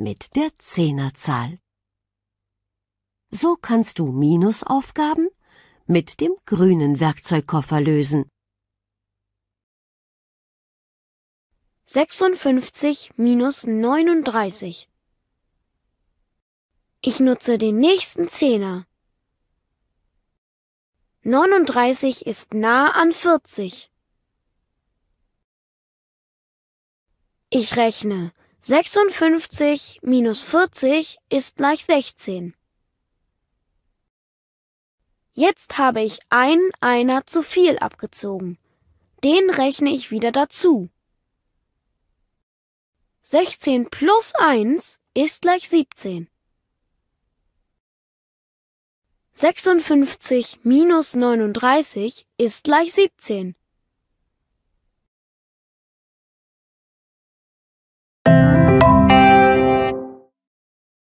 mit der Zehnerzahl. So kannst du Minusaufgaben mit dem grünen Werkzeugkoffer lösen. 56 minus 39. Ich nutze den nächsten Zehner. 39 ist nah an 40. Ich rechne 56 minus 40 ist gleich 16. Jetzt habe ich ein Einer zu viel abgezogen. Den rechne ich wieder dazu. 16 plus 1 ist gleich 17. 56 minus 39 ist gleich 17.